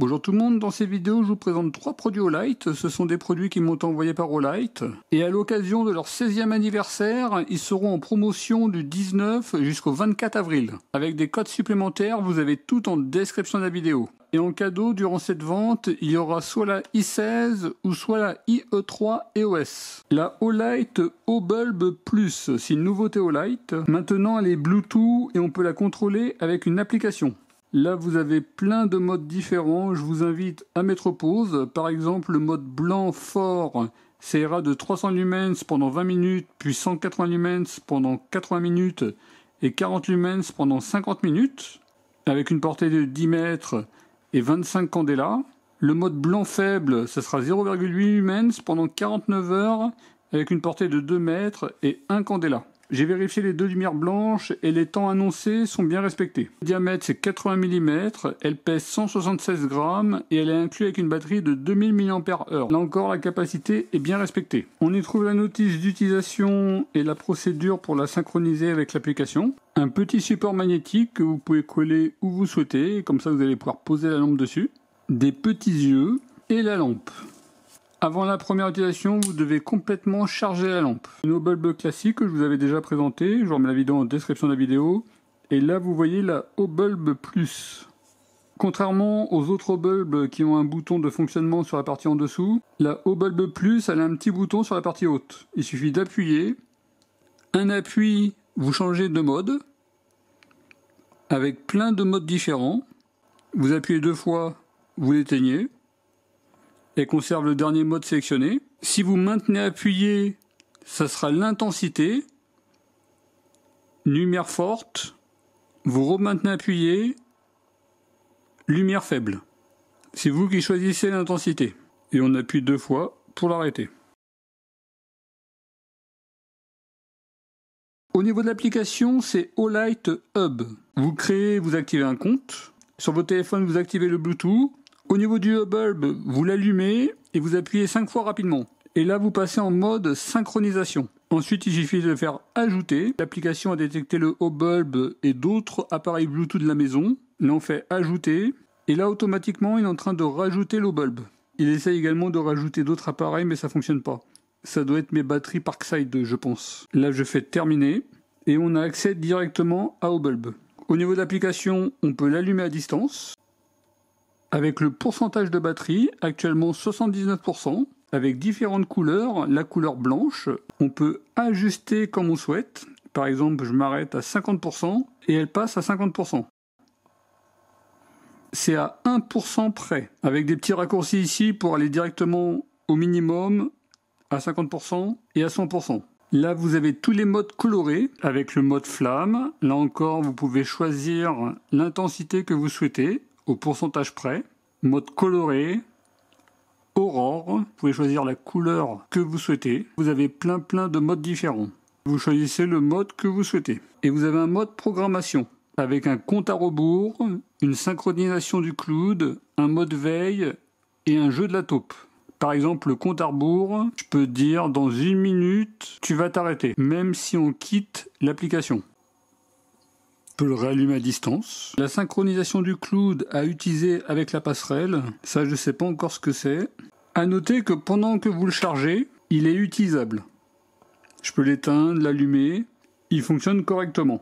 Bonjour tout le monde, dans cette vidéo je vous présente trois produits Olight. Ce sont des produits qui m'ont envoyé par Olight. Et à l'occasion de leur 16e anniversaire, ils seront en promotion du 19 jusqu'au 24 avril. Avec des codes supplémentaires, vous avez tout en description de la vidéo. Et en cadeau, durant cette vente, il y aura soit la i16 ou soit la IE3 EOS. E la Olight O-Bulb Plus, c'est une nouveauté Olight. Maintenant, elle est Bluetooth et on peut la contrôler avec une application. Là, vous avez plein de modes différents. Je vous invite à mettre pause. Par exemple, le mode blanc fort, ça ira de 300 lumens pendant 20 minutes, puis 180 lumens pendant 80 minutes et 40 lumens pendant 50 minutes, avec une portée de 10 mètres et 25 candélas. Le mode blanc faible, ce sera 0,8 lumens pendant 49 heures avec une portée de 2 mètres et un candela J'ai vérifié les deux lumières blanches et les temps annoncés sont bien respectés. Le diamètre c'est 80 mm, elle pèse 176 grammes et elle est inclue avec une batterie de 2000 mAh. Là encore, la capacité est bien respectée. On y trouve la notice d'utilisation et la procédure pour la synchroniser avec l'application. Un petit support magnétique que vous pouvez coller où vous souhaitez, comme ça vous allez pouvoir poser la lampe dessus. Des petits yeux et la lampe. Avant la première utilisation, vous devez complètement charger la lampe. Une bulb classique que je vous avais déjà présenté, je vous remets la vidéo en description de la vidéo. Et là, vous voyez la O-Bulb Plus. Contrairement aux autres bulbes qui ont un bouton de fonctionnement sur la partie en dessous, la O-Bulb Plus, elle a un petit bouton sur la partie haute. Il suffit d'appuyer. Un appui, vous changez de mode, avec plein de modes différents. Vous appuyez deux fois, vous l'éteignez et conserve le dernier mode sélectionné. Si vous maintenez appuyé, ça sera l'intensité, lumière forte, vous remaintenez appuyé, lumière faible. C'est vous qui choisissez l'intensité. Et on appuie deux fois pour l'arrêter. Au niveau de l'application, c'est Olight Hub. Vous créez, vous activez un compte. Sur votre téléphone, vous activez le Bluetooth. Au niveau du bulb, vous l'allumez et vous appuyez 5 fois rapidement. Et là, vous passez en mode synchronisation. Ensuite, il suffit de faire ajouter. L'application a détecté le haut bulb et d'autres appareils Bluetooth de la maison. Là, on fait ajouter. Et là, automatiquement, il est en train de rajouter le bulb. Il essaye également de rajouter d'autres appareils, mais ça fonctionne pas. Ça doit être mes batteries Parkside, je pense. Là, je fais terminer. Et on a accès directement à au bulb. Au niveau de l'application, on peut l'allumer à distance avec le pourcentage de batterie actuellement 79%, avec différentes couleurs, la couleur blanche, on peut ajuster comme on souhaite. Par exemple, je m'arrête à 50% et elle passe à 50%. C'est à 1% près, avec des petits raccourcis ici pour aller directement au minimum, à 50% et à 100%. Là, vous avez tous les modes colorés avec le mode flamme. Là encore, vous pouvez choisir l'intensité que vous souhaitez au pourcentage près, mode coloré, aurore, vous pouvez choisir la couleur que vous souhaitez, vous avez plein plein de modes différents. Vous choisissez le mode que vous souhaitez. Et vous avez un mode programmation, avec un compte à rebours, une synchronisation du cloud, un mode veille et un jeu de la taupe. Par exemple, le compte à rebours, je peux dire dans une minute, tu vas t'arrêter, même si on quitte l'application. Je peux le réallumer à distance. La synchronisation du cloud à utiliser avec la passerelle, ça je ne sais pas encore ce que c'est. À noter que pendant que vous le chargez, il est utilisable. Je peux l'éteindre, l'allumer, il fonctionne correctement.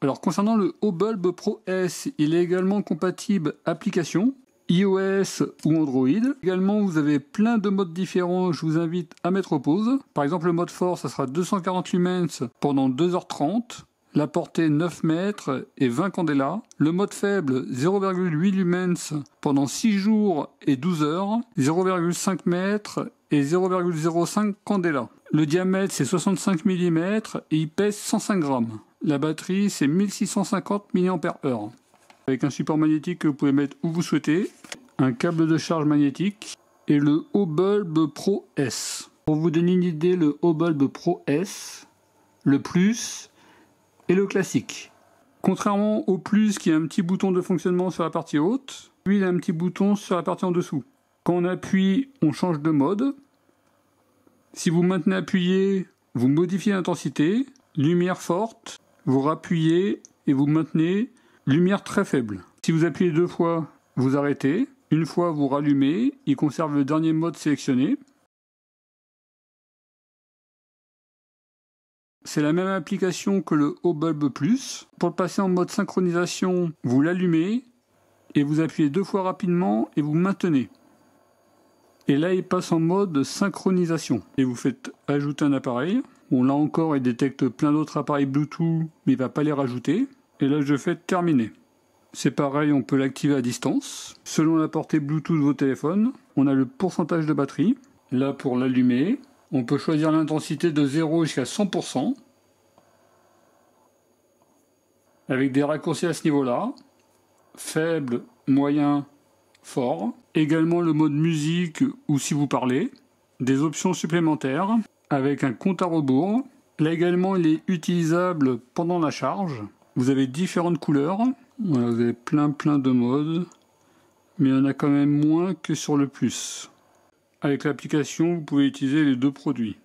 Alors concernant le Hubble Pro S, il est également compatible application, iOS ou Android. Également, vous avez plein de modes différents, je vous invite à mettre pause. Par exemple, le mode fort, ça sera 240 lumens pendant 2h30. La portée 9 mètres et 20 candélas. Le mode faible 0,8 lumens pendant 6 jours et 12 heures. 0,5 mètres et 0,05 candela. Le diamètre c'est 65 mm et il pèse 105 grammes. La batterie c'est 1650 mAh avec un support magnétique que vous pouvez mettre où vous souhaitez, un câble de charge magnétique et le Hobulb Pro S. Pour vous donner une idée, le Bulb Pro S, le Plus et le Classique. Contrairement au Plus qui a un petit bouton de fonctionnement sur la partie haute, lui il a un petit bouton sur la partie en dessous. Quand on appuie, on change de mode. Si vous maintenez appuyé, vous modifiez l'intensité, lumière forte, vous rappuyez et vous maintenez Lumière très faible. Si vous appuyez deux fois, vous arrêtez. Une fois, vous rallumez. Il conserve le dernier mode sélectionné. C'est la même application que le Haut Bulb Plus. Pour le passer en mode synchronisation, vous l'allumez et vous appuyez deux fois rapidement et vous maintenez. Et là, il passe en mode synchronisation. Et vous faites ajouter un appareil. On là encore, il détecte plein d'autres appareils Bluetooth, mais il ne va pas les rajouter et là je fais terminer. C'est pareil, on peut l'activer à distance. Selon la portée Bluetooth de vos téléphones, on a le pourcentage de batterie. Là pour l'allumer, on peut choisir l'intensité de 0 jusqu'à 100%. Avec des raccourcis à ce niveau-là. Faible, moyen, fort. Également le mode musique ou si vous parlez. Des options supplémentaires avec un compte à rebours. Là également il est utilisable pendant la charge. Vous avez différentes couleurs, vous avez plein plein de modes, mais il y en a quand même moins que sur le plus. Avec l'application, vous pouvez utiliser les deux produits.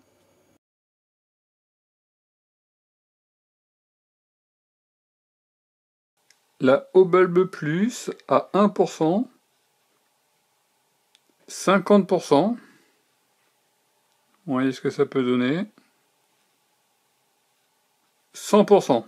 La bulbe Plus à 1%, 50%. Vous voyez ce que ça peut donner. 100%.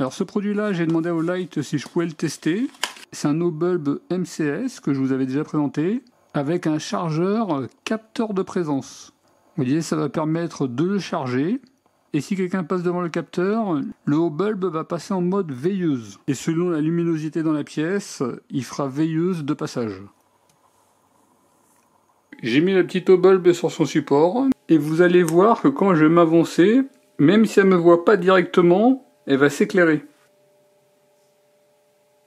Alors ce produit-là, j'ai demandé au Light si je pouvais le tester. C'est un no bulb MCS que je vous avais déjà présenté avec un chargeur capteur de présence. Vous voyez, ça va permettre de le charger. Et si quelqu'un passe devant le capteur, le haut bulb va passer en mode veilleuse. Et selon la luminosité dans la pièce, il fera veilleuse de passage. J'ai mis la petite haut bulb sur son support. Et vous allez voir que quand je vais m'avancer, même si elle ne me voit pas directement, elle va s'éclairer.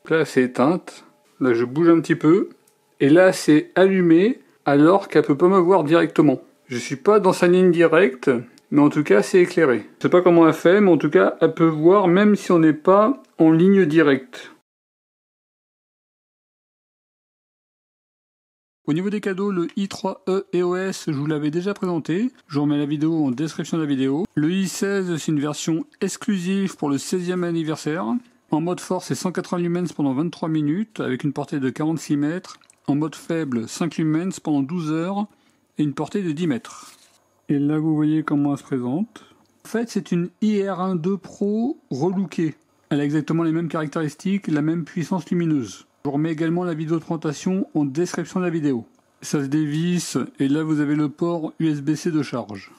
Là, c'est éteinte. Là, je bouge un petit peu. Et là, c'est allumé, alors qu'elle peut pas me voir directement. Je suis pas dans sa ligne directe, mais en tout cas, c'est éclairé. Je sais pas comment elle fait, mais en tout cas, elle peut voir même si on n'est pas en ligne directe. Au niveau des cadeaux, le i3e EOS, je vous l'avais déjà présenté. Je vous remets la vidéo en description de la vidéo. Le i16, c'est une version exclusive pour le 16e anniversaire. En mode fort, c'est 180 lumens pendant 23 minutes, avec une portée de 46 mètres. En mode faible, 5 lumens pendant 12 heures, et une portée de 10 mètres. Et là, vous voyez comment elle se présente. En fait, c'est une IR1 2 Pro relookée. Elle a exactement les mêmes caractéristiques, la même puissance lumineuse. Je vous remets également la vidéo de présentation en description de la vidéo. Ça se dévisse et là vous avez le port USB-C de charge.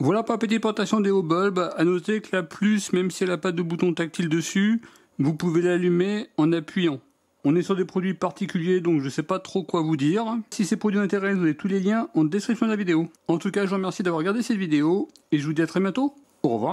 Voilà pour la petite présentation des hauts bulbes. A noter que la plus, même si elle n'a pas de bouton tactile dessus, vous pouvez l'allumer en appuyant. On est sur des produits particuliers, donc je ne sais pas trop quoi vous dire. Si ces produits vous intéressent, vous avez tous les liens en description de la vidéo. En tout cas, je vous remercie d'avoir regardé cette vidéo, et je vous dis à très bientôt. Au revoir.